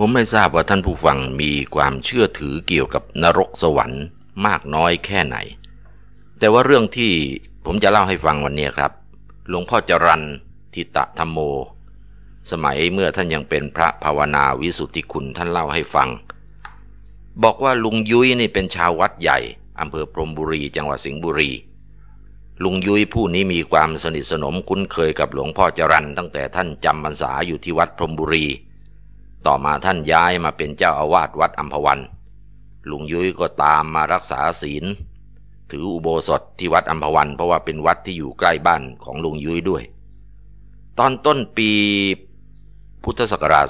ผมไม่ทราบว่าท่านผู้ฟังมีความเชื่อถือเกี่ยวกับนรกสวรรค์มากน้อยแค่ไหน แต่ว่าเรื่องที่ผมจะเล่าให้ฟังวันนี้ครับ หลวงพ่อจรันทิตะธรรมโม สมัยเมื่อท่านยังเป็นพระภาวนาวิสุทธิคุณท่านเล่าให้ฟัง บอกว่าลุงยุ้ยนี่เป็นชาววัดใหญ่อำเภอพรมบุรีจังหวัดสิงห์บุรีลุงยุ้ยผู้นี้มีความสนิทสนมคุ้นเคยกับหลวงพ่อจรันตั้งแต่ท่านจำพรรษาอยู่ที่วัดพรมบุรีต่อมาท่านย้ายมาเป็นเจ้าอาวาสวัดอัมพวัน ลุงยุ้ยก็ตามมารักษาศีล ถืออุโบสถที่วัดอัมพวันเพราะว่าเป็นวัดที่อยู่ใกล้บ้านของลุงยุ้ยด้วย ตอนต้นปีพุทธศักราช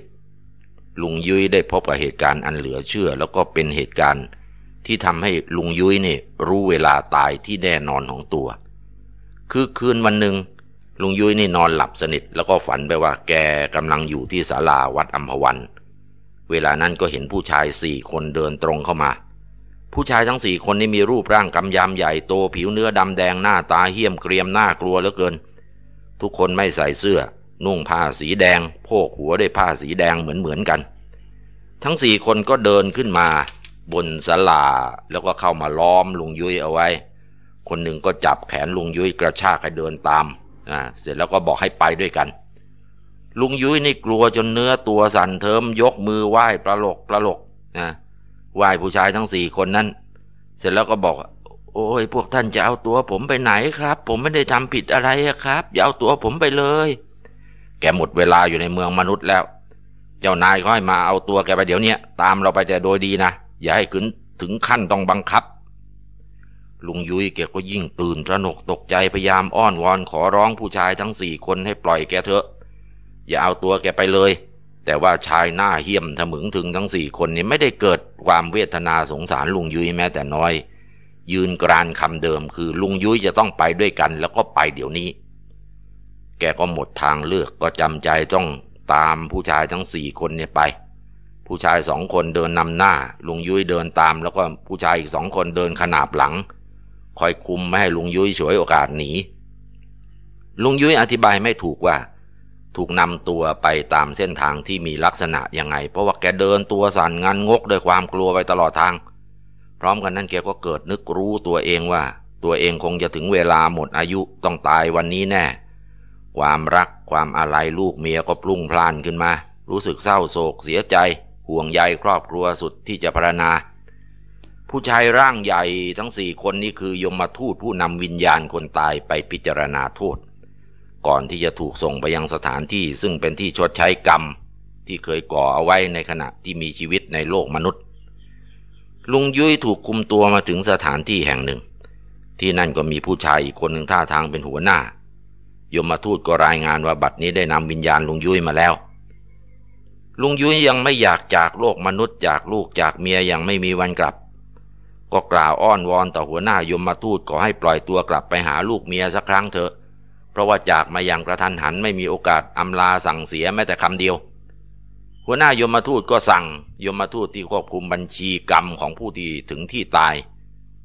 2510 ลุงยุ้ยได้พบกับเหตุการณ์อันเหลือเชื่อแล้วก็เป็นเหตุการณ์ที่ทำให้ลุงยุ้ยนี่ รู้เวลาตายที่แน่นอนของตัว คือคืนวันหนึ่งลุงยุ้ยนี่นอนหลับสนิทแล้วก็ฝันไปว่าแกกำลังอยู่ที่ศาลาวัดอัมพวัน เวลานั้นก็เห็นผู้ชายสี่คนเดินตรงเข้ามา ผู้ชายทั้งสี่คนนี่มีรูปร่างกำยำใหญ่โตผิวเนื้อดำแดงหน้าตาเหี้ยมเกรียมน่ากลัวเหลือเกิน ทุกคนไม่ใส่เสื้อ นุ่งผ้าสีแดงโพกหัวด้วยผ้าสีแดงเหมือนเหมือนกัน ทั้งสี่คนก็เดินขึ้นมาบนศาลาแล้วก็เข้ามาล้อมลุงยุ้ยเอาไว้ คนหนึ่งก็จับแขนลุงยุ้ยกระชากให้เดินตามอ่าเสร็จแล้วก็บอกให้ไปด้วยกัน ลุงยุ้ยนี่กลัวจนเนื้อตัวสั่นเทิมยกมือไหว้ประหลกประหลกนะไหว้ผู้ชายทั้งสี่คนนั้น เสร็จแล้วก็บอก โอ้ยพวกท่านจะเอาตัวผมไปไหนครับ ผมไม่ได้ทำผิดอะไรครับ อย่าเอาตัวผมไปเลย แกหมดเวลาอยู่ในเมืองมนุษย์แล้ว เจ้านายค่อยมาเอาตัวแกไปเดี๋ยวนี้ตามเราไปแต่โดยดีนะอย่าให้ขึ้นถึงขั้นต้องบังคับลุงยุ้ยแกก็ยิ่งตื่นระหนกตกใจพยายามอ้อนวอนขอร้องผู้ชายทั้งสี่คนให้ปล่อยแกเถอะ อย่าเอาตัวแกไปเลย แต่ว่าชายหน้าเหี้ยมถมึงถึงทั้งสี่คนนี้ไม่ได้เกิดความเวทนาสงสารลุงยุ้ยแม้แต่น้อย ยืนกรานคำเดิม คือลุงยุ้ยจะต้องไปด้วยกันแล้วก็ไปเดี๋ยวนี้ แกก็หมดทางเลือกก็จำใจต้องตามผู้ชายทั้งสี่คนนี้ไป ผู้ชายสองคนเดินนำหน้า ลุงยุ้ยเดินตามแล้วก็ผู้ชายอีกสองคนเดินขนาบหลังคอยคุมไม่ให้ลุงยุ้ยฉวยโอกาสหนีลุงยุ้ยอธิบายไม่ถูกว่า ถูกนำตัวไปตามเส้นทางที่มีลักษณะยังไงเพราะว่าแกเดินตัวสั่นงันงกด้วยความกลัวไปตลอดทางพร้อมกันนั้นแกก็เกิดนึกรู้ตัวเองว่าตัวเองคงจะถึงเวลาหมดอายุต้องตายวันนี้แน่ ความรักความอะไรลูกเมียก็ปลุงพลานขึ้นมา รู้สึกเศร้าโศกเสียใจ ห่วงใยครอบครัวสุดที่จะพรรณนาผู้ชายร่างใหญ่ทั้งสี่คนนี้คือยมมาทูตผู้นำวิญญาณคนตายไปพิจารณาโทษก่อนที่จะถูกส่งไปยังสถานที่ซึ่งเป็นที่ชดใช้กรรมที่เคยก่อเอาไว้ในขณะที่มีชีวิตในโลกมนุษย์ลุงยุ้ยถูกคุมตัวมาถึงสถานที่แห่งหนึ่ง ที่นั่นก็มีผู้ชายอีกคนหนึ่งท่าทางเป็นหัวหน้า ยมมาทูตก็รายงานว่าบัตรนี้ได้นำวิญญาณลุงยุ้ยมาแล้วลุงยุ้ยยังไม่อยากจากโลกมนุษย์ จากลูกจากเมียยังไม่มีวันกลับก็กล่าวอ้อนวอนต่อหัวหน้ายมมาทูตขอให้ปล่อยตัวกลับไปหาลูกเมียสักครั้งเถอะ เพราะว่าจากมาอย่างกระทันหันไม่มีโอกาสอำลาสั่งเสียแม้แต่คำเดียว หัวหน้ายมมาทูตก็สั่ง ยมมาทูตที่ควบคุมบัญชีกรรมของผู้ที่ถึงที่ตาย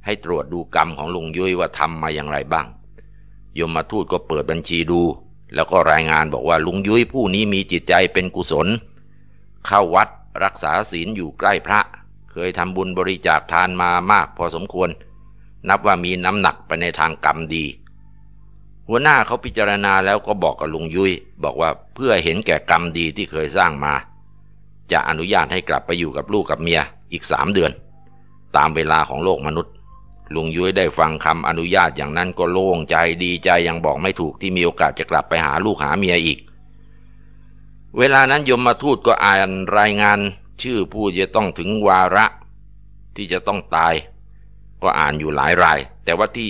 ให้ตรวจดูกรรมของลุงยุ้ยว่าทำมาอย่างไรบ้าง ยมมาทูตก็เปิดบัญชีดู แล้วก็รายงานบอกว่าลุงยุ้ยผู้นี้มีจิตใจเป็นกุศลเข้าวัดรักษาศีลอยู่ใกล้พระเคยทำบุญบริจาคทานมามากพอสมควร นับว่ามีน้ำหนักไปในทางกรรมดี หัวหน้าเขาพิจารณาแล้วก็บอกกับลุงยุย้ยบอกว่าเพื่อเห็นแก่กรรมดีที่เคยสร้างมา จะอนุญาตให้กลับไปอยู่กับลูกกับเมียอีกสามเดือน ตามเวลาของโลกมนุษย์ลุงยุ้ยได้ฟังคำอนุญาตอย่างนั้นก็โล่งใจดีใจยังบอกไม่ถูกที่มีโอกาสจะกลับไปหาลูกหาเมียอีก เวลานั้นยมมาทูตก็อ่านรายงานชื่อผู้จะต้องถึงวาระที่จะต้องตายก็อ่านอยู่หลายราย แต่ว่าที่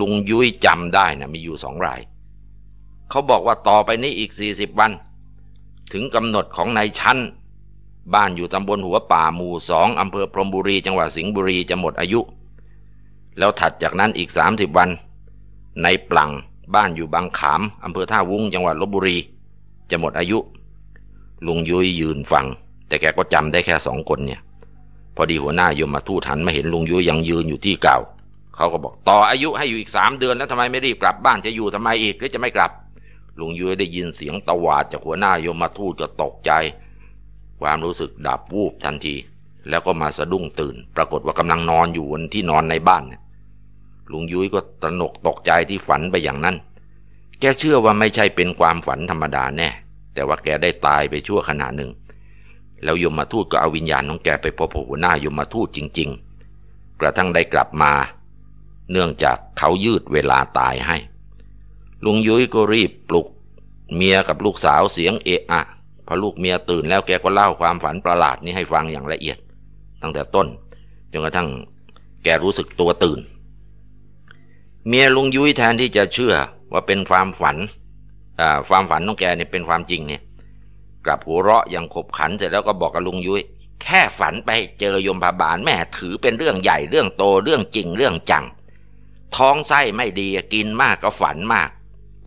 ลุงยุ้ยจำได้นะมีอยู่สองราย เขาบอกว่าต่อไปนี้อีก 40 วัน ถึงกำหนดของนายชั้น บ้านอยู่ตำบลหัวป่าหมู่สองอำเภอพรมบุรี จังหวัดสิงห์บุรีจะหมดอายุ แล้วถัดจากนั้นอีก30วัน ในปลังบ้านอยู่บางขามอำเภอท่าวุ้ง จังหวัดลบบุรีจะหมดอายุลุงยุ้ยยืนฟังแต่แกก็จำได้แค่สองคนเนี่ย พอดีหัวหน้ายมมาทูตหันมาเห็นลุงยุ้ยยังยืนอยู่ที่เก่าเขาก็บอกต่ออายุให้อยู่อีกสามเดือนแล้วทำไมไม่รีบกลับบ้านจะอยู่ทำไมอีกหรือจะไม่กลับ ลุงยุ้ยได้ยินเสียงตะวาดจากหัวหน้ายมมาทูตก็ตกใจ ความรู้สึกดับวูบทันที แล้วก็มาสะดุ้งตื่น ปรากฏว่ากำลังนอนอยู่บนที่นอนในบ้านลุงยุ้ยก็ตระหนกตกใจที่ฝันไปอย่างนั้น แกเชื่อว่าไม่ใช่เป็นความฝันธรรมดาแน่ แต่ว่าแกได้ตายไปชั่วขณะหนึ่งแล้วยมมาทูตก็เอาวิญญาณของแกไปพบหัวหน้ายมมาทูตจริง ๆ กระทั่งได้กลับมา เนื่องจากเขายืดเวลาตายให้ ลุงยุ้ยก็รีบปลุกเมียกับลูกสาวเสียงเอะอะพอลูกเมียตื่น แล้วแกก็เล่าความฝันประหลาดนี้ให้ฟังอย่างละเอียด ตั้งแต่ต้นจนกระทั่งแกรู้สึกตัวตื่น เมียลุงยุ้ยแทนที่จะเชื่อว่าเป็นความฝันความฝันของแกเนี่ยเป็นความจริงเนี่ยกลับหัวเราะอย่างขบขันเสร็จแล้วก็บอกกับลุงยุย้ยแค่ฝันไปเจอยมพบาลแม่ถือเป็นเรื่องใหญ่เรื่องโตเรื่องจริงเรื่องจัง ท้องไส้ไม่ดีกินมากก็ฝันมาก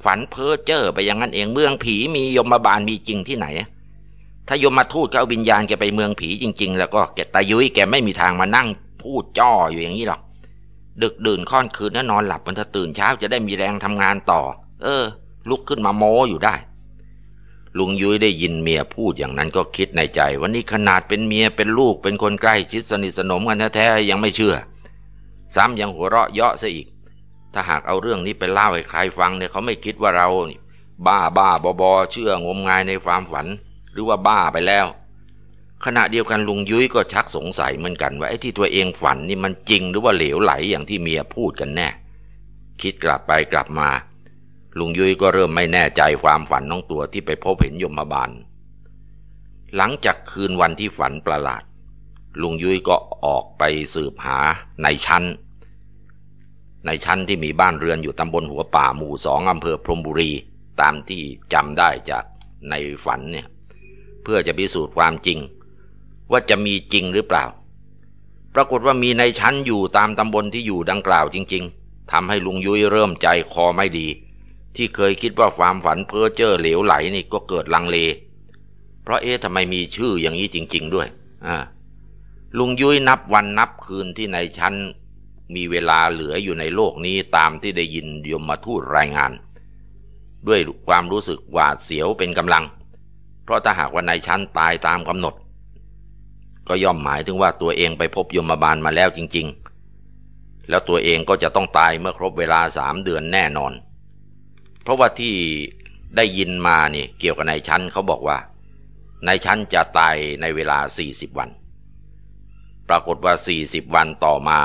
ฝันเพ้อเจ้อไปอย่างนั้นเองเมืองผีมียมบาลมีจริงที่ไหนถ้ายมมาทูตก็เอาวิญญาณแกไปเมืองผีจริง ๆ แล้วก็แกตายุ้ยแกไม่มีทางมานั่ง พูดจ้ออยู่อย่างนี้หรอกดึกดื่นค่อนคืนแล้วนอนหลับมันถ้าตื่นเช้าจะได้มีแรงทำงานต่อ เออ ลุกขึ้นมาโม้อยู่ได้ลุงยุ้ยได้ยินเมียพูดอย่างนั้นก็คิดในใจ วันนี้ขนาดเป็นเมียเป็นลูกเป็นคนใกล้ชิดสนิทสนมกันแท้ๆยังไม่เชื่อ ซ้ำยังหัวเราะเยาะซะอีก ถ้าหากเอาเรื่องนี้ไปเล่าให้ใครฟังเนี่ยเขาไม่คิดว่าเรา บ้าบ้าบอบอเชื่อ งมงายในความฝัน หรือว่าบ้าไปแล้ว ขณะเดียวกันลุงยุ้ยก็ชักสงสัยเหมือนกันว่าไอ้ที่ตัวเองฝันนี่มันจริงหรือว่าเหลวไหลอย่างที่เมียพูดกันแน่ คิดกลับไปกลับมาลุงยุ้ยก็เริ่มไม่แน่ใจความฝันน้องตัวที่ไปพบเห็นยมบาล หลังจากคืนวันที่ฝันประหลาด ลุงยุ้ยก็ออกไปสืบหาในชั้น ในชั้นที่มีบ้านเรือนอยู่ตำบลหัวป่าหมู่สองอำเภอพรมบุรี ตามที่จำได้จากในฝันเนี่ย เพื่อจะพิสูจน์ความจริงว่าจะมีจริงหรือเปล่า ปรากฏว่ามีในชั้นอยู่ตามตำบลที่อยู่ดังกล่าวจริง ๆทำให้ลุงยุ้ยเริ่มใจคอไม่ดีที่เคยคิดว่าความฝันเพ้อเจ้อเหลวไหลนี่ก็เกิดลังเล เพราะเอ๊ะทำไมมีชื่ออย่างนี้จริง ๆ ด้วย อ่า ลุงยุ้ยนับวันนับคืนที่ในชั้นมีเวลาเหลืออยู่ในโลกนี้ตามที่ได้ยินยมมาทูตรายงาน ด้วยความรู้สึกหวาดเสียวเป็นกำลัง เพราะถ้าหากว่านายชั้นตายตามกำหนด ก็ย่อมหมายถึงว่าตัวเองไปพบยมบาลมาแล้วจริง ๆ แล้วตัวเองก็จะต้องตายเมื่อครบเวลาสามเดือนแน่นอนเพราะว่าที่ได้ยินมาเนี่ย เกี่ยวกับนายชั้น เขาบอกว่านายชั้นจะตายในเวลา 40 วัน ปรากฏว่า40วันต่อมา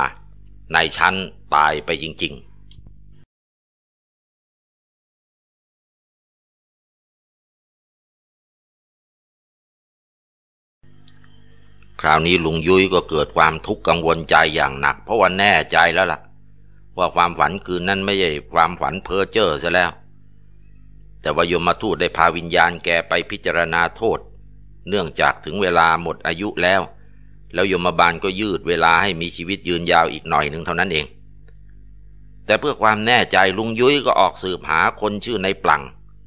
นายชั้นตายไปจริง ๆ คราวนี้ลุงยุ้ยก็เกิดความทุกข์กังวลใจอย่างหนัก เพราะว่าแน่ใจแล้วล่ะ ว่าความฝันคืนนั้นไม่ใช่ความฝันเพ้อเจ้อซะแล้วแต่ว่ายมทูตได้พาวิญญาณแกไปพิจารณาโทษ เนื่องจากถึงเวลาหมดอายุแล้ว แล้วยมบาลก็ยืดเวลาให้มีชีวิตยืนยาวอีกหน่อยหนึ่งเท่านั้นเอง แต่เพื่อความแน่ใจลุงยุ้ยก็ออกสืบหาคนชื่อในปลัง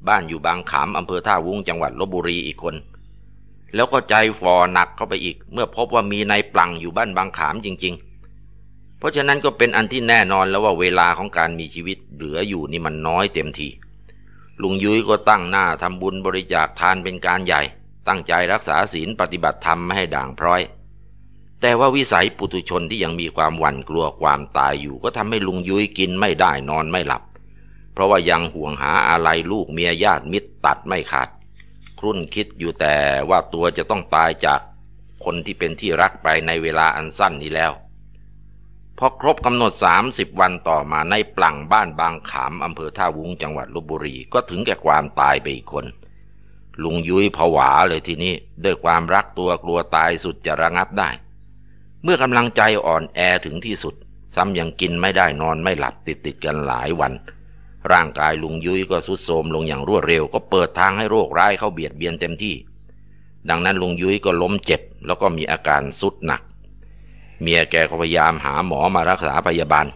บ้านอยู่บางขามอำเภอท่าวุ้งจังหวัดลบบุรีอีกคน แล้วก็ใจฟอหนักเข้าไปอีก เมื่อพบว่ามีในปลังอยู่บ้านบางขามจริง ๆ เพราะฉะนั้นก็เป็นอันที่แน่นอนแล้วว่าเวลาของการมีชีวิตเหลืออยู่นี่มันน้อยเต็มทีลุงยุ้ยก็ตั้งหน้าทำบุญบริจาคทานเป็นการใหญ่ ตั้งใจรักษาศีลปฏิบัติธรรมไม่ให้ด่างพร้อย แต่ว่าวิสัยปุถุชนที่ยังมีความหวั่นกลัวความตายอยู่ ก็ทำให้ลุงยุ้ยกินไม่ได้นอนไม่หลับ เพราะว่ายังห่วงหาอะไรลูกเมียญาติมิตรตัดไม่ขาดครุ่นคิดอยู่แต่ว่าตัวจะต้องตายจากคนที่เป็นที่รักไปในเวลาอันสั้นนี้แล้วพอครบกำหนด30วันต่อมาในปลังบ้านบางขามอำเภอท่าวุ้งจังหวัดลบบุรีก็ถึงแก่ความตายไปอีกคน ลุงยุ้ยผวาเลยทีนี้ ด้วยความรักตัวกลัวตายสุดจะระงับได้ เมื่อกำลังใจอ่อนแอถึงที่สุด ซ้ำยังกินไม่ได้นอนไม่หลับติดติดกันหลายวัน ร่างกายลุงยุ้ยก็สุดโทมลงอย่างรวดเร็ว ก็เปิดทางให้โรคร้ายเข้าเบียดเบียนเต็มที่ ดังนั้นลุงยุ้ยก็ล้มเจ็บแล้วก็มีอาการสุดหนักเมียแกก็พยายามหาหมอมารักษาพยาบาล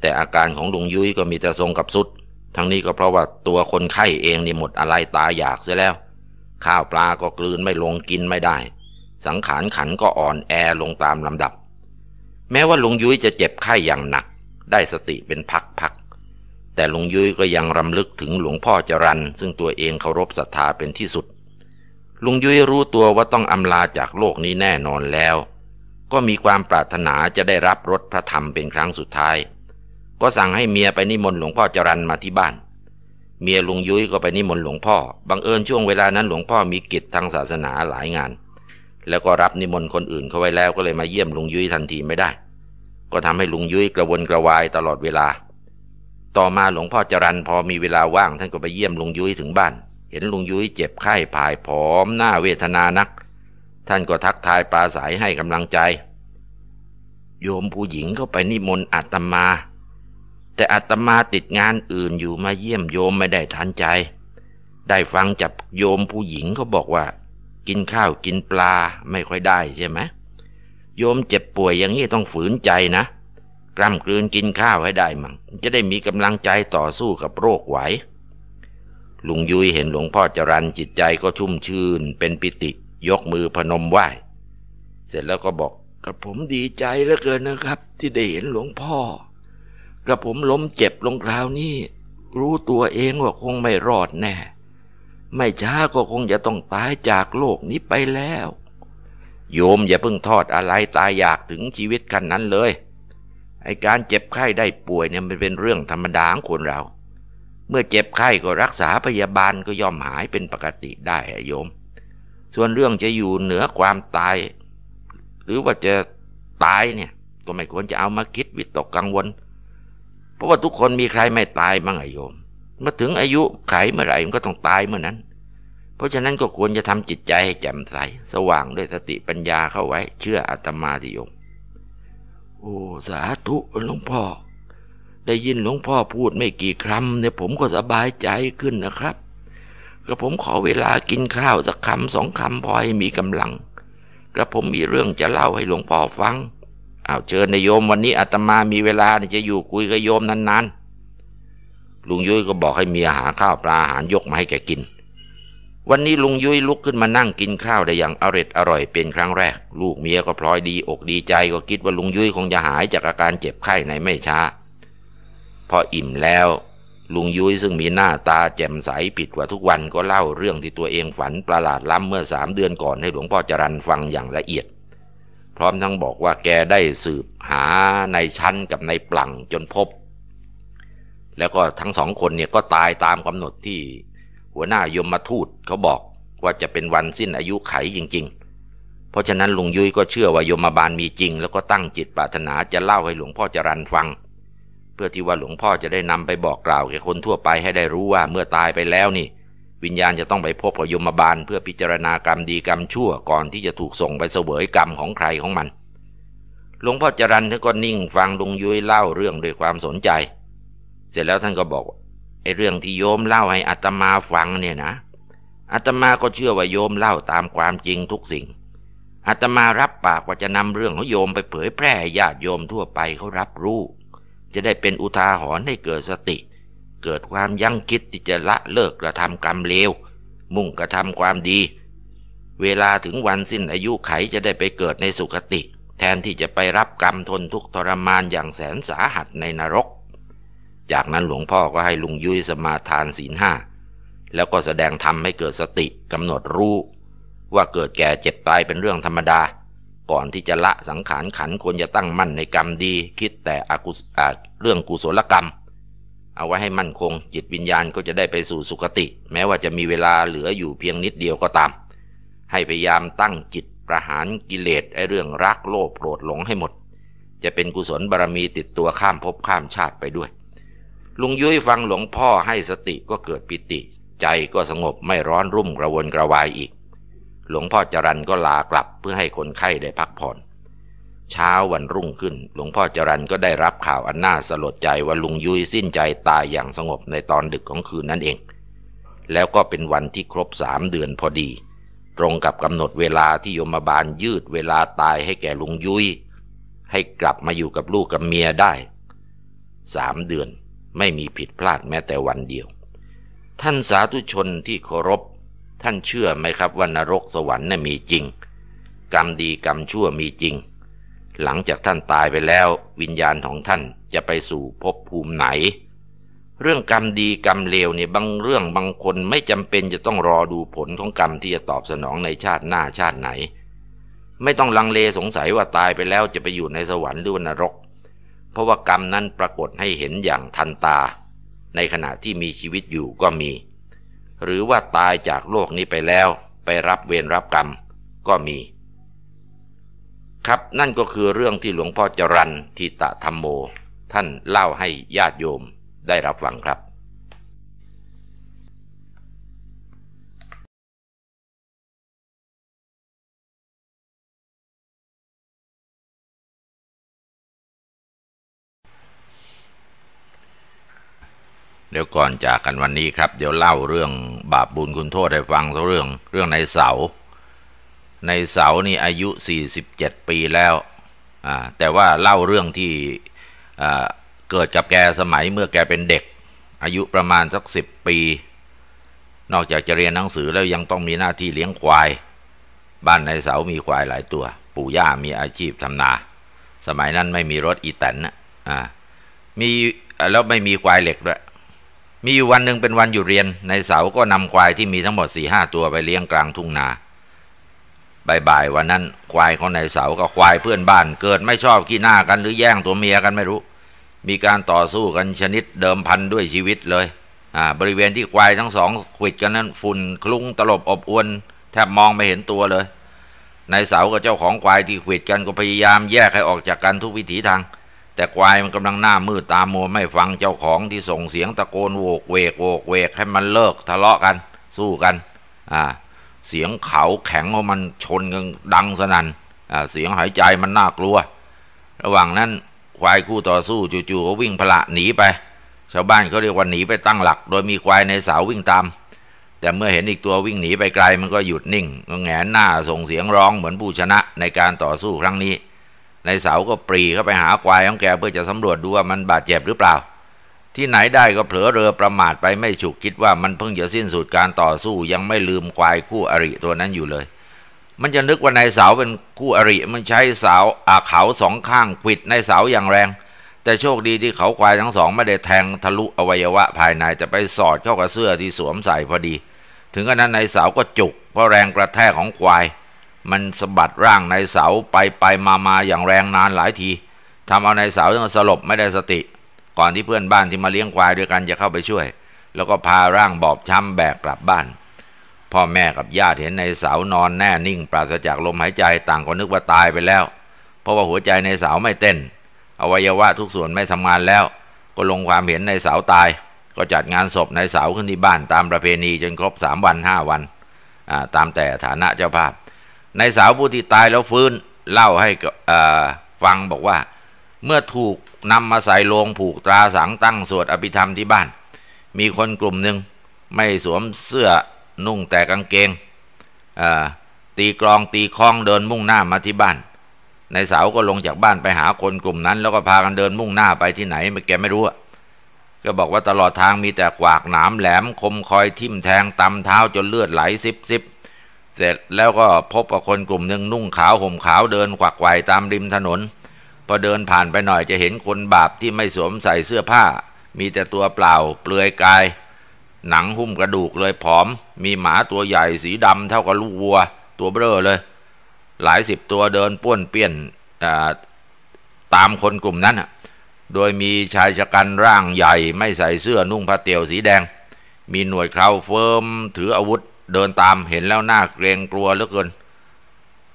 แต่อาการของลุงยุ้ยก็มีแต่ทรงกับสุด ทั้งนี้ก็เพราะว่าตัวคนไข้เองนี่หมดอะไรตาอยากเสียแล้ว ข้าวปลาก็กลืนไม่ลงกินไม่ได้ สังขารขันก็อ่อนแอลงตามลำดับ แม้ว่าลุงยุ้ยจะเจ็บไข้อย่างหนัก ได้สติเป็นพักๆแต่ลุงยุ้ยก็ยังรำลึกถึงหลวงพ่อจรันซึ่งตัวเองเคารพศรัทธาเป็นที่สุดลุงยุ้ยรู้ตัวว่าต้องอำลาจากโลกนี้แน่นอนแล้วก็มีความปรารถนาจะได้รับรถพระธรรมเป็นครั้งสุดท้าย ก็สั่งให้เมียไปนิมนต์หลวงพ่อจรันมาที่บ้าน เมียลุงยุ้ยก็ไปนิมนต์หลวงพ่อบังเอิญช่วงเวลานั้นหลวงพ่อมีกิจทางศาสนาหลายงาน แล้วก็รับนิมนต์คนอื่นเข้าไว้แล้วก็เลยมาเยี่ยมลุงยุ้ยทันทีไม่ได้ ก็ทำให้ลุงยุ้ยกระวนกระวายตลอดเวลา ต่อมาหลวงพ่อจรันพอมีเวลาว่าง ท่านก็ไปเยี่ยมลุงยุ้ยถึงบ้าน เห็นลุงยุ้ยเจ็บไข้ผายผอม หน้าเวทนานักท่านก็ทักทายปราศัยให้กำลังใจ โยมผู้หญิงก็ไปนิมนต์อาตมา แต่อาตมาติดงานอื่นอยู่มาเยี่ยมโยมไม่ได้ทันใจ ได้ฟังจากโยมผู้หญิงเขาบอกว่า กินข้าวกินปลาไม่ค่อยได้ใช่ไหมโยมเจ็บป่วยอย่างนี้ต้องฝืนใจนะ กล้ำกลืนกินข้าวให้ได้มั่งจะได้มีกำลังใจต่อสู้กับโรคไหวลุงยุ้ยเห็นหลวงพ่อจรันจิตใจก็ชุ่มชื่นเป็นปิติยกมือพนมไหว้ เสร็จแล้วก็บอก กระผมดีใจเหลือเกินนะครับ ที่ได้เห็นหลวงพ่อ กระผมล้มเจ็บลงคราวนี้รู้ตัวเองว่าคงไม่รอดแน่ ไม่ช้าก็คงจะต้องตายจากโลกนี้ไปแล้ว โยมอย่าเพิ่งทอดอะไรตายอยากถึงชีวิตกันนั้นเลย ไอการเจ็บไข้ได้ป่วยเนี่ยมันเป็นเรื่องธรรมดาของคนเรา เมื่อเจ็บไข้ก็รักษาพยาบาลก็ย่อมหายเป็นปกติได้โยมส่วนเรื่องจะอยู่เหนือความตาย หรือว่าจะตายเนี่ย ก็ไม่ควรจะเอามาคิดวิตกกังวลเพราะว่าทุกคนมีใครไม่ตายบ้างไอโยมเมื่อถึงอายุไขเมื่อไหร่มันก็ต้องตายเมื่อนั้น เพราะฉะนั้นก็ควรจะทำจิตใจให้แจ่มใสสว่างด้วยสติปัญญาเข้าไว้เชื่ออาตมาทิโยมโอ้สาธุหลวงพ่อ ได้ยินหลวงพ่อพูดไม่กี่คำเนี่ยผมก็สบายใจขึ้นนะครับกระผมขอเวลากินข้าวสักคำสองคำพอให้มีกำลังกระผมมีเรื่องจะเล่าให้หลวงพ่อฟัง เอาเชิญนายโยมวันนี้อาตมามีเวลาจะอยู่คุยกับโยมนานๆลุงยุ้ยก็บอกให้เมียหาข้าวปลาอาหารยกมาให้แกกิน วันนี้ลุงยุ้ยลุกขึ้นมานั่งกินข้าวได้อย่างอรอดอร่อยเป็นครั้งแรกลูกเมียก็พลอยดี อกดีใจก็คิดว่าลุงยุ้ยคงจะหายจากอาการเจ็บไข้ในไม่ช้าพออิ่มแล้วลุงยุ้ยซึ่งมีหน้าตาแจ่มใสผิดกว่าทุกวันก็เล่าเรื่องที่ตัวเองฝันประหลาดล้ำเมื่อสามเดือนก่อนให้หลวงพ่อจรันฟังอย่างละเอียด พร้อมทั้งบอกว่าแกได้สืบหาในชั้นกับในปลังจนพบ แล้วก็ทั้งสองคนเนี่ยก็ตายตามกำหนดที่หัวหน้ายมมาทูตเขาบอกว่าจะเป็นวันสิ้นอายุไขจริงๆ เพราะฉะนั้นลุงยุ้ยก็เชื่อว่ายมบาลมีจริง แล้วก็ตั้งจิตปรารถนาจะเล่าให้หลวงพ่อจรันฟังเพื่อที่ว่าหลวงพ่อจะได้นำไปบอกกล่าวแก่คนทั่วไปให้ได้รู้ว่าเมื่อตายไปแล้วนี่ วิญญาณจะต้องไปพบกับยมบาลเพื่อพิจารณากรรมดีกรรมชั่วก่อนที่จะถูกส่งไปเสวยกรรมของใครของมัน หลวงพ่อจรันท่านก็นิ่งฟังลุงยุ้ยเล่าเรื่องด้วยความสนใจ เสร็จแล้วท่านก็บอกไอ้เรื่องที่โยมเล่าให้อัตมาฟังเนี่ยนะอัตมาก็เชื่อว่าโยมเล่าตามความจริงทุกสิ่งอาตมารับปากว่าจะนำเรื่องของโยมไปเผยแพร่ญาติโยมทั่วไปเขารับรู้จะได้เป็นอุทาหรณ์ให้เกิดสติ เกิดความยั้งคิดที่จะละเลิกกระทำกรรมเลว มุ่งกระทำความดี เวลาถึงวันสิ้นอายุไขจะได้ไปเกิดในสุคติ แทนที่จะไปรับกรรมทนทุกทรมานอย่างแสนสาหัสในนรก จากนั้นหลวงพ่อก็ให้ลุงยุ้ยสมาทานศีลห้าแล้วก็แสดงธรรมให้เกิดสติ กำหนดรู้ ว่าเกิดแก่เจ็บตายเป็นเรื่องธรรมดาก่อนที่จะละสังขารขันควรจะตั้งมั่นในกรรมดี คิดแต่อกุเรื่องกุศลกรรม เอาไว้ให้มั่นคง จิตวิญญาณก็จะได้ไปสู่สุคติ แม้ว่าจะมีเวลาเหลืออยู่เพียงนิดเดียวก็ตาม ให้พยายามตั้งจิตประหารกิเลสไอเรื่องรักโลภโกรธหลงให้หมด จะเป็นกุศลบารรมีติดตัวข้ามภพข้ามชาติไปด้วยลุงยุ้ยฟังหลวงพ่อให้สติก็เกิดปิติ ใจก็สงบไม่ร้อนรุ่มกระวนกระวายอีกหลวงพ่อจรันก็ลากลับเพื่อให้คนไข้ได้พักผ่อน เช้าวันรุ่งขึ้นหลวงพ่อจรันก็ได้รับข่าวอันน่าสลดใจว่าลุงยุ้ยสิ้นใจตายอย่างสงบในตอนดึกของคืนนั้นเอง แล้วก็เป็นวันที่ครบสามเดือนพอดี ตรงกับกำหนดเวลาที่โยมบาลยืดเวลาตายให้แก่ลุงยุย้ยให้กลับมาอยู่กับลูกกับเมียได้สามเดือนไม่มีผิดพลาดแม้แต่วันเดียวท่านสาธุชนที่เคารพท่านเชื่อไหมครับว่านรกสวรรค์น่ะมีจริง กรรมดีกรรมชั่วมีจริง หลังจากท่านตายไปแล้ววิญญาณของท่านจะไปสู่ภพภูมิไหน เรื่องกรรมดีกรรมเลวเนี่ยบางเรื่องบางคนไม่จำเป็นจะต้องรอดูผลของกรรมที่จะตอบสนองในชาติหน้าชาติไหน ไม่ต้องลังเลสงสัยว่าตายไปแล้วจะไปอยู่ในสวรรค์หรือนรก เพราะว่ากรรมนั้นปรากฏให้เห็นอย่างทันตา ในขณะที่มีชีวิตอยู่ก็มีหรือว่าตายจากโลกนี้ไปแล้ว ไปรับเวรรับกรรมก็มี ครับนั่นก็คือเรื่องที่หลวงพ่อจรันทิตะธรรมโม ท่านเล่าให้ญาติโยมได้รับฟังครับเดี๋ยวก่อนจากกันวันนี้ครับ เดี๋ยวเล่าเรื่องบาปบุญคุณโทษให้ฟังสักเรื่องเรื่องในเสาในเสานี่อายุ 47 ปีแล้ว แต่ว่าเล่าเรื่องที่เกิดกับแกสมัยเมื่อแกเป็นเด็ก อายุประมาณสักสิบปี นอกจากจะเรียนหนังสือแล้วยังต้องมีหน้าที่เลี้ยงควาย บ้านในเสามีควายหลายตัว ปู่ย่ามีอาชีพทำนา สมัยนั้นไม่มีรถอีแตนนะมีแล้วไม่มีควายเหล็กด้วยมีอยู่วันหนึ่งเป็นวันอยู่เรียน ในเสาก็นำควายที่มีทั้งหมดสี่ห้าตัวไปเลี้ยงกลางทุ่งนาบ่ายๆวันนั้น ควายของนายเสาก็ควายเพื่อนบ้านเกิดไม่ชอบขี้หน้ากันหรือแย่งตัวเมียกันไม่รู้ มีการต่อสู้กันชนิดเดิมพันด้วยชีวิตเลยอ่าบริเวณที่ควายทั้งสองขิดกันนั้นฝุ่นคลุ้งตลบอบอวนแทบมองไม่เห็นตัวเลยนายเสากับเจ้าของควายที่ขิดกันก็พยายามแยกให้ออกจากกันทุกวิถีทางแต่ควายมันกำลังหน้ามืดตามัวไม่ฟังเจ้าของที่ส่งเสียงตะโกนโวกเวกโวกเวกให้มันเลิกทะเลาะกันสู้กันอ่าเสียงเขาแข็งของมันชนกันดังสนัน่นอ่าเสียงหายใจมันน่ากลัวระหว่างนั้นควายคู่ต่อสู้ จู่ๆก็วิ่งพละหนีไป ชาวบ้านเขาเรียกว่าหนีไปตั้งหลัก โดยมีควายในสาววิ่งตาม แต่เมื่อเห็นอีกตัววิ่งหนีไปไกลมันก็หยุดนิ่งก็แงนหน้าส่งเสียงร้องเหมือนผู้ชนะในการต่อสู้ครั้งนี้ายเสาก็ปรีเข้าไปหาควายของแกเพื่อจะสำรวจดูว่ามันบาดเจ็บหรือเปล่า ที่ไหนได้ก็เผลอเรือประมาทไปไม่ฉุกคิดว่ามันเพิ่งจะสิ้นสุดการต่อสู้ยังไม่ลืมควายคู่อริตัวนั้นอยู่เลย มันจะนึกว่านายเสาเป็นคู่อริ มันใช้เสาอาเขาสองข้างขิดนายเสาอย่างแรง แต่โชคดีที่เขาควายทั้งสองไม่ได้แทงทะลุอวัยวะ ภายในจะไปสอดเข้ากับเสื้อที่สวมใส่พอดี ถึงขนาดนนายเสาก็จุกเพราะแรงกระแทกของควายมันสะบัดร่างนายเสาไปไปมามาอย่างแรงนานหลายทีทำเอานายเสาต้องสลบไม่ได้สติ ก่อนที่เพื่อนบ้านที่มาเลี้ยงควายด้วยกันจะเข้าไปช่วย แล้วก็พาร่างบอบช้ำแบกกลับบ้าน พ่อแม่กับญาติเห็นนายเสานอนแน่นิ่ง ปราศจากลมหายใจต่างก็นึกว่าตายไปแล้ว เพราะว่าหัวใจนายเสาไม่เต้นอวัยวะทุกส่วนไม่ทำงานแล้ว ก็ลงความเห็นนายเสาตาย ก็จัดงานศพนายเสาขึ้นที่บ้าน ตามประเพณีจนครบสามวันห้าวันตามแต่ฐานะเจ้าภาพในสาวผู้ที่ตายแล้วฟื้นเล่าให้ฟังบอกว่าเมื่อถูกนำมาใส่โลงผูกตราสังตั้งสวดอภิธรรมที่บ้าน มีคนกลุ่มหนึ่งไม่สวมเสื้อนุ่งแต่กางเกงตีกรองตีคลองเดินมุ่งหน้ามาที่บ้านนายสาวก็ลงจากบ้านไปหาคนกลุ่มนั้น แล้วก็พากันเดินมุ่งหน้าไปที่ไหนแกไม่รู้ก็บอกว่าตลอดทางมีแต่ขวากหนามแหลมคมคอยทิ่มแทงตำเท้าจนเลือดไหลซิบซิบเสร็จแล้วก็พบคนกลุ่มหนึ่งนุ่งขาวห่มขาวเดินขวักไกวตามริมถนน พอเดินผ่านไปหน่อยจะเห็นคนบาปที่ไม่สวมใส่เสื้อผ้า มีแต่ตัวเปล่าเปลือยกาย หนังหุ้มกระดูกเลยผอม มีหมาตัวใหญ่สีดำเท่ากับลูกวัว ตัวเบ้อเลย หลายสิบตัวเดินป้วนเปี้ยนตามคนกลุ่มนั้น โดยมีชายชะกันร่างใหญ่ไม่ใส่เสื้อนุ่งผ้าเตี่ยวสีแดง มีหน่วยคราเฟิร์มถืออาวุธเดินตามเห็นแล้วน่าเกรงกลัวเหลือเกิน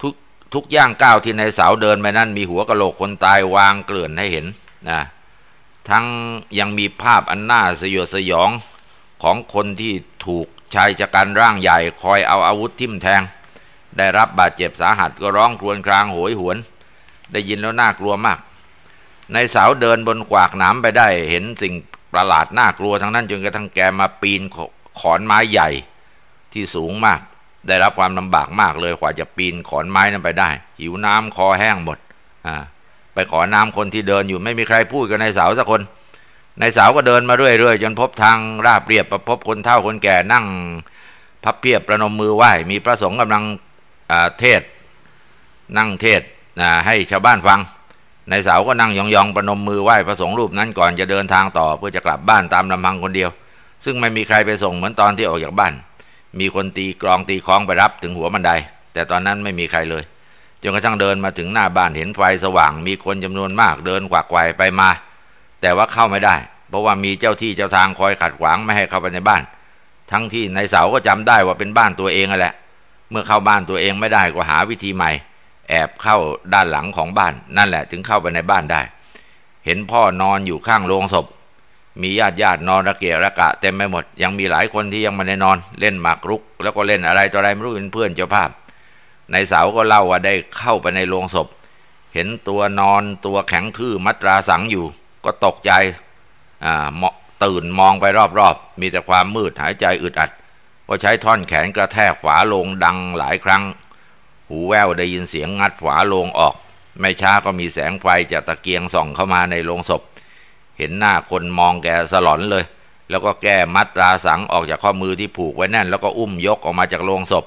ทุกทุกย่างก้าวที่ในเสาเดินไปนั้นมีหัวกะโหลกคนตายวางเกลื่อนให้เห็นนะทั้งยังมีภาพอันน่าสยดสยองของคนที่ถูกชายชะกันร่างใหญ่ คอยเอาอาวุธทิ่มแทง ได้รับบาดเจ็บสาหัสก็ร้องครวญครางโหยหวน ได้ยินแล้วน่ากลัวมากในสาวเดินบนกวากหนามไปได้ เห็นสิ่งประหลาดน่ากลัวทั้งนั้นจนกระทั่งแกมาปีนขอนไม้ใหญ่ที่สูงมาก ได้รับความลำบากมากเลยกว่าจะปีนขอนไม้นั้นไปได้ หิวน้ำคอแห้งหมด อ่า ไปขอน้ำคนที่เดินอยู่ไม่มีใครพูดกับนายสาวสักคน นายสาวก็เดินมาเรื่อยๆจนพบทางราบเรียบประพบคนเฒ่าคนแก่นั่งพับเพียบประนมมือไหว้ มีพระสงฆ์กำลังเทศนั่งเทศให้ชาวบ้านฟัง นายสาวก็นั่งยองๆประนมมือไหว้พระสงฆ์รูปนั้นก่อนจะเดินทางต่อเพื่อจะกลับบ้านตามลำพังคนเดียว ซึ่งไม่มีใครไปส่งเหมือนตอนที่ออกจากบ้านมีคนตีกรองตีคล้องไปรับถึงหัวบันได แต่ตอนนั้นไม่มีใครเลย จนกระทั่งเดินมาถึงหน้าบ้านเห็นไฟสว่าง มีคนจำนวนมากเดินขวักไกวไปมา แต่ว่าเข้าไม่ได้ เพราะว่ามีเจ้าที่เจ้าทางคอยขัดขวางไม่ให้เข้าไปในบ้าน ทั้งที่ในเสาก็จำได้ว่าเป็นบ้านตัวเองแหละเมื่อเข้าบ้านตัวเองไม่ได้ก็หาวิธีใหม่ แอบเข้าด้านหลังของบ้าน นั่นแหละถึงเข้าไปในบ้านได้ เห็นพ่อนอนอยู่ข้างโรงศพมีญาติญาตินอนระเกยระกะเต็มไปหมด ยังมีหลายคนที่ยังมาในนอนเล่นหมากรุก แล้วก็เล่นอะไรต่ออะไรไม่รู้เป็นเพื่อนเจ้าภาพ ในเสาก็เล่าว่าได้เข้าไปในโรงศพ เห็นตัวนอนตัวแข็งทื่อมัตราสังอยู่ก็ตกใจอ่าตื่นมองไปรอบๆมีแต่ความมืดหายใจอึดอัด ก็ใช้ท่อนแขนกระแทกฝาโลงดังหลายครั้ง หูแววได้ยินเสียงงัดฝาโลงออก ไม่ช้าก็มีแสงไฟจากตะเกียงส่องเข้ามาในโรงศพเห็นหน้าคนมองแกสลอนเลย แล้วก็แก้มัดราสังออกจากข้อมือที่ผูกไว้แน่น แล้วก็อุ้มยกออกมาจากโรงศพ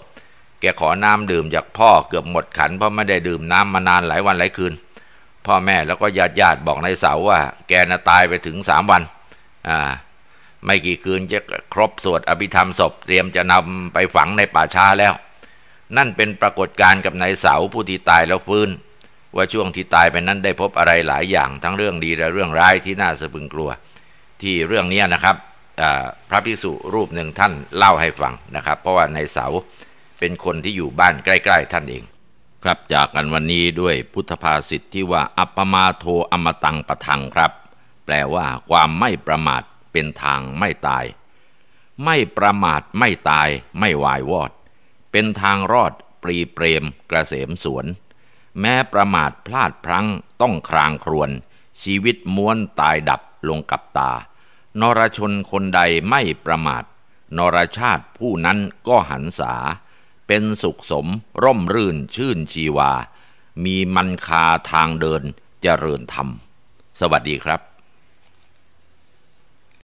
แกขอน้ำดื่มจากพ่อเกือบหมดขัน เพราะไม่ได้ดื่มน้ำมานานหลายวันหลายคืน พ่อแม่แล้วก็ญาติญาติบอกนายเสาว่า แกน่ะตายไปถึงสามวันอ่าไม่กี่คืนจะครบสวดอภิธรรมศพ เตรียมจะนำไปฝังในป่าช้าแล้ว นั่นเป็นปรากฏการณ์กับนายเสาผู้ที่ตายแล้วฟื้นว่าช่วงที่ตายไปนั้นได้พบอะไรหลายอย่าง ทั้งเรื่องดีและเรื่องร้ายที่น่าสะพึงกลัว ที่เรื่องนี้นะครับพระภิกษุรูปหนึ่งท่านเล่าให้ฟังนะครับ เพราะว่าในเสาเป็นคนที่อยู่บ้านใกล้ๆท่านเอง ครับจากกันวันนี้ด้วยพุทธภาษิตที่ว่าอัปมาโทอมตังปะทังครับ แปลว่าความไม่ประมาทเป็นทางไม่ตาย ไม่ประมาทไม่ตาย ไม่วายวอด เป็นทางรอดปรีเปรมกระเสมสวนแม้ประมาทพลาดพลั้งต้องครางครวนชีวิตม้วนตายดับลงกับตานรชนคนใดไม่ประมาทนรชาติผู้นั้นก็หันษาเป็นสุขสมร่มรื่นชื่นชีวามีมันคาทางเดินเจริญธรรมสวัสดีครับ